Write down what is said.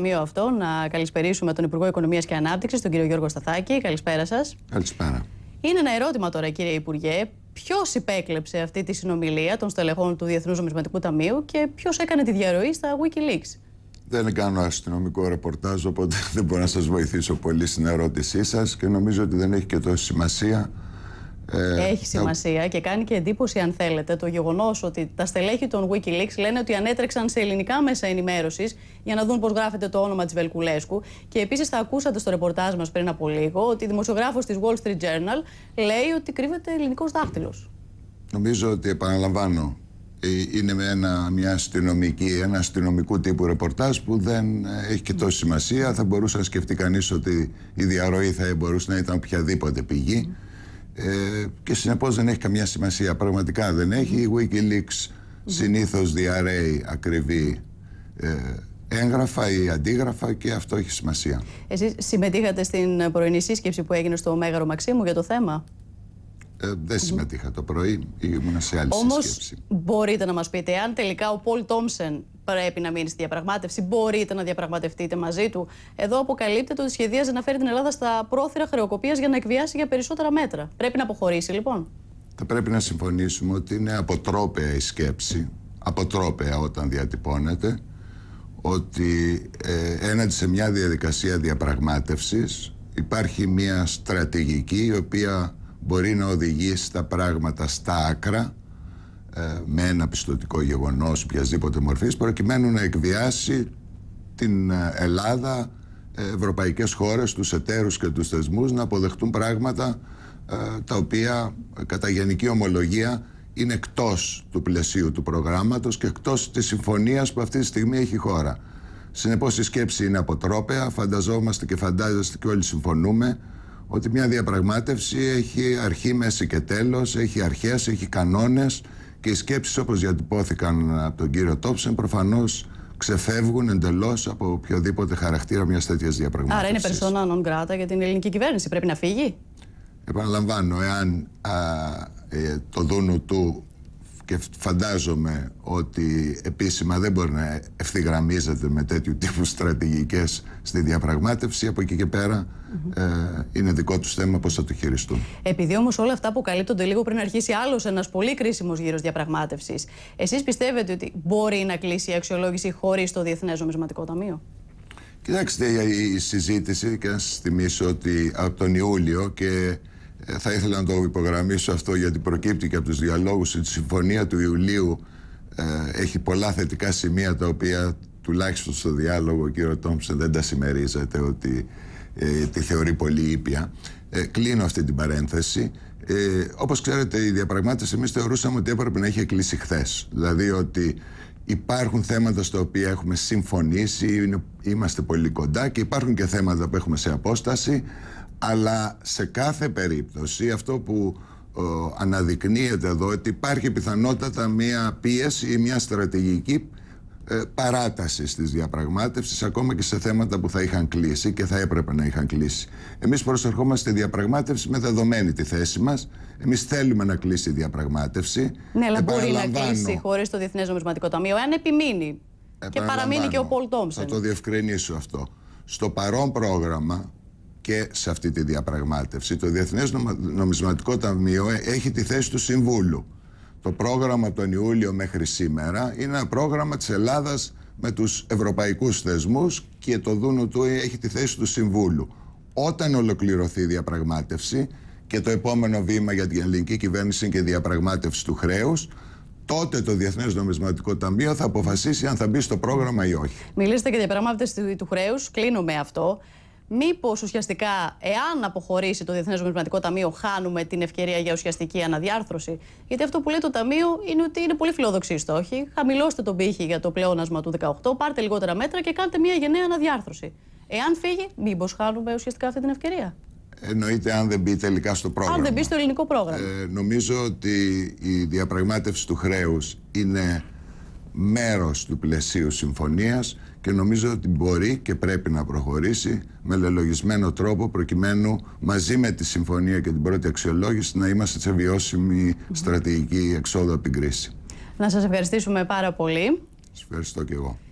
σημείο αυτό να καλησπερίσουμε τον Υπουργό Οικονομίας και Ανάπτυξης, τον κύριο Γιώργο Σταθάκη. Καλησπέρα σας. Καλησπέρα. Είναι ένα ερώτημα τώρα, κύριε Υπουργέ. Ποιος υπέκλεψε αυτή τη συνομιλία των στελεχών του Διεθνούς Νομισματικού Ταμείου και ποιος έκανε τη διαρροή στα Wikileaks. Δεν κάνω αστυνομικό ρεπορτάζ, οπότε δεν μπορώ να σας βοηθήσω πολύ στην ερώτησή σας και νομίζω ότι δεν έχει και τόση σημασία. Ε, έχει σημασία και κάνει και εντύπωση, αν θέλετε, το γεγονός ότι τα στελέχη των Wikileaks λένε ότι ανέτρεξαν σε ελληνικά μέσα ενημέρωσης για να δουν πώς γράφεται το όνομα της Βελκουλέσκου. Και επίσης θα ακούσατε στο ρεπορτάζ μας πριν από λίγο ότι η δημοσιογράφος της Wall Street Journal λέει ότι κρύβεται ελληνικός δάχτυλος. Νομίζω ότι επαναλαμβάνω. Ε, είναι ένα, μια αστυνομική, ένα αστυνομικού τύπου ρεπορτάζ που δεν ε, έχει και τόση σημασία. Θα μπορούσε να σκεφτεί κανείς ότι η διαρροή θα μπορούσε να ήταν οποιαδήποτε πηγή. Ε, και συνεπώς δεν έχει καμιά σημασία. Πραγματικά δεν έχει. Η Wikileaks συνήθως διαρρέει ακριβή ε, έγγραφα ή αντίγραφα και αυτό έχει σημασία. Εσείς συμμετείχατε στην πρωινή σύσκεψη που έγινε στο Μέγαρο Μαξίμου για το θέμα. Ε, δεν συμμετείχα το πρωί, ήμουν σε άλλη Όμως, σύσκεψη. Όμως μπορείτε να μας πείτε, αν τελικά ο Πολ Τόμσεν πρέπει να μείνει στη διαπραγμάτευση, μπορείτε να διαπραγματευτείτε μαζί του. Εδώ αποκαλύπτεται ότι σχεδίαζε να φέρει την Ελλάδα στα πρόθυρα χρεοκοπίας για να εκβιάσει για περισσότερα μέτρα. Πρέπει να αποχωρήσει λοιπόν. Θα πρέπει να συμφωνήσουμε ότι είναι αποτρόπαια η σκέψη, αποτρόπαια όταν διατυπώνεται, ότι ε, έναντι σε μια διαδικασία διαπραγμάτευσης υπάρχει μια στρατηγική η οποία μπορεί να οδηγήσει τα πράγματα στα άκρα ε, με ένα πιστοτικό γεγονός οποιασδήποτε μορφής προκειμένου να εκβιάσει την ε, Ελλάδα ε, ευρωπαϊκές χώρες, τους εταίρους και τους θεσμούς να αποδεχτούν πράγματα τα οποία κατά γενική ομολογία είναι εκτός του πλαισίου του προγράμματος και εκτός της συμφωνίας που αυτή τη στιγμή έχει η χώρα. Συνεπώς η σκέψη είναι αποτρόπαια, φανταζόμαστε και φαντάζεστε και όλοι συμφωνούμε ότι μια διαπραγμάτευση έχει αρχή, μέση και τέλος, έχει αρχές, έχει κανόνες, και οι σκέψεις όπως διατυπώθηκαν από τον κύριο Τόψεν προφανώς ξεφεύγουν εντελώς από οποιοδήποτε χαρακτήρα μιας τέτοιας διαπραγμάτευσης. Άρα είναι persona non grata για την ελληνική κυβέρνηση. Πρέπει να φύγει. Επαναλαμβάνω, εάν α, ε, το δούνου του και φαντάζομαι ότι επίσημα δεν μπορεί να ευθυγραμμίζεται με τέτοιου τύπου στρατηγικές στη διαπραγμάτευση. Από εκεί και περα ε, είναι δικό τους θέμα πώς θα το χειριστούν. Επειδή όμως όλα αυτά που καλύπτονται λίγο πριν αρχίσει άλλος ένας πολύ κρίσιμος γύρος διαπραγμάτευσης, εσείς πιστεύετε ότι μπορεί να κλείσει η αξιολόγηση χωρίς το Διεθνές Νομισματικό Ταμείο. Κοιτάξτε η συζήτηση και να σας θυμίσω ότι από τον Ιούλιο και ε, θα ήθελα να το υπογραμμίσω αυτό γιατί προκύπτει και από τους διαλόγους η συμφωνία του Ιουλίου ε, έχει πολλά θετικά σημεία τα οποία τουλάχιστον στο διάλογο ο κύριο Τόμψεν δεν τα συμμερίζεται ότι ε, τη θεωρεί πολύ ήπια. Ε, κλείνω αυτή την παρένθεση. Ε, όπως ξέρετε οι διαπραγμάτευση εμείς θεωρούσαμε ότι έπρεπε να έχει κλείσει χθες. Δηλαδή ότι υπάρχουν θέματα στα οποία έχουμε συμφωνήσει, είμαστε πολύ κοντά και υπάρχουν και θέματα που έχουμε σε απόσταση αλλά σε κάθε περίπτωση αυτό που ο, ε, αναδεικνύεται εδώ ότι υπάρχει πιθανότατα μια πίεση ή μια στρατηγική ε, παράταση στις διαπραγμάτευσεις, ακόμα και σε θέματα που θα είχαν κλείσει και θα έπρεπε να είχαν κλείσει. Εμείς προσερχόμαστε στη διαπραγμάτευση με δεδομένη τη θέση μας. Εμείς θέλουμε να κλείσει η διαπραγμάτευση. Ναι, αλλά μπορεί να κλείσει χωρίς το Διεθνές Νομισματικό Ταμείο, αν επιμείνει και παραμείνει και ο Πολ Τόμψεν. Θα το διευκρινίσω αυτό. Στο παρόν πρόγραμμα και σε αυτή τη διαπραγμάτευση. Το Διεθνές Νομισματικό Ταμείο έχει τη θέση του Συμβούλου. Το πρόγραμμα τον Ιούλιο μέχρι σήμερα είναι ένα πρόγραμμα της Ελλάδας με τους ευρωπαϊκούς θεσμούς και το Δούνο του έχει τη θέση του Συμβούλου. Όταν ολοκληρωθεί η διαπραγμάτευση και το επόμενο βήμα για την ελληνική κυβέρνηση και η διαπραγμάτευση του χρέους, τότε το Διεθνές Νομισματικό Ταμείο θα αποφασίσει αν θα μπει στο πρόγραμμα ή όχι. Μιλήσατε για διαπραγμάτευση του χρέους. Κλείνουμε αυτό. Μήπως ουσιαστικά, εάν αποχωρήσει το Διεθνές Νομισματικό Ταμείο, χάνουμε την ευκαιρία για ουσιαστική αναδιάρθρωση. Γιατί αυτό που λέει το Ταμείο είναι ότι είναι πολύ φιλόδοξη οι στόχοι. Χαμηλώστε τον πύχη για το πλεόνασμα του 18, πάρτε λιγότερα μέτρα και κάντε μια γενναία αναδιάρθρωση. Εάν φύγει, μήπως χάνουμε ουσιαστικά αυτή την ευκαιρία. Εννοείται αν δεν μπει τελικά στο πρόγραμμα. Αν δεν μπει στο ελληνικό πρόγραμμα. Ε, νομίζω ότι η διαπραγμάτευση του χρέους είναι μέρος του πλαισίου συμφωνίας και νομίζω ότι μπορεί και πρέπει να προχωρήσει με λελογισμένο τρόπο προκειμένου μαζί με τη συμφωνία και την πρώτη αξιολόγηση να είμαστε σε βιώσιμη στρατηγική εξόδου από την κρίση. Να σας ευχαριστήσουμε πάρα πολύ. Σας ευχαριστώ και εγώ.